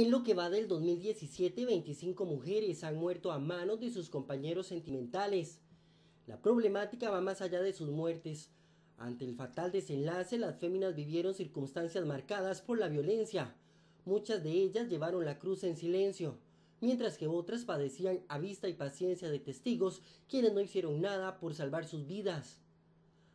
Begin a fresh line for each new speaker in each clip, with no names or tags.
En lo que va del 2017, 25 mujeres han muerto a manos de sus compañeros sentimentales. La problemática va más allá de sus muertes. Ante el fatal desenlace, las féminas vivieron circunstancias marcadas por la violencia. Muchas de ellas llevaron la cruz en silencio, mientras que otras padecían a vista y paciencia de testigos quienes no hicieron nada por salvar sus vidas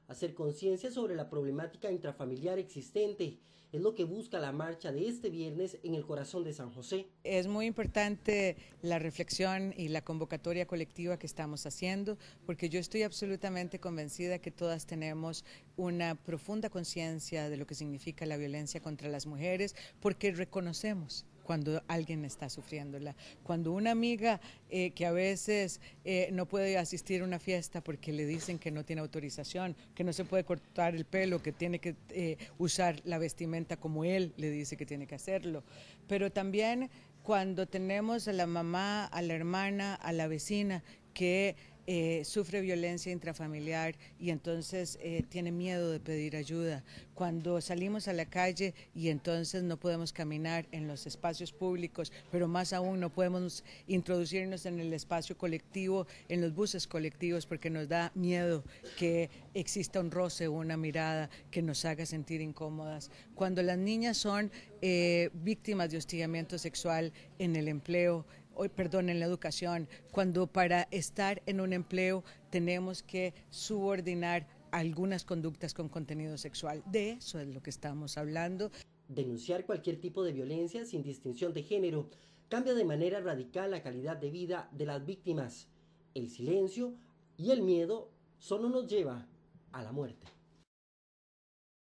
hacer conciencia sobre la problemática intrafamiliar existente. Es lo que busca la marcha de este viernes en el corazón de San José. Es muy importante la
reflexión y la convocatoria colectiva que estamos haciendo, porque yo estoy absolutamente convencida que todas tenemos una profunda conciencia de lo que significa la violencia contra las mujeres, porque reconocemos cuando alguien está sufriéndola, cuando una amiga eh, que a veces eh, no puede asistir a una fiesta porque le dicen que no tiene autorización, que no se puede cortar el pelo, que tiene que eh, usar la vestimenta como él le dice que tiene que hacerlo, pero también cuando tenemos a la mamá, a la hermana, a la vecina que eh, sufre violencia intrafamiliar y entonces eh, tiene miedo de pedir ayuda. Cuando salimos a la calle y entonces no podemos caminar en los espacios públicos, pero más aún no podemos introducirnos en el espacio colectivo, en los buses colectivos, porque nos da miedo que exista un roce o una mirada que nos haga sentir incómodas. Cuando las niñas son eh, víctimas de hostigamiento sexual en el empleo, perdón, en la educación, cuando para estar en un empleo tenemos que subordinar algunas conductas con contenido
sexual. De eso es lo que estamos hablando. Denunciar cualquier tipo de violencia sin distinción de género cambia de manera radical la calidad de vida de las víctimas. El silencio y el miedo solo nos lleva a la muerte.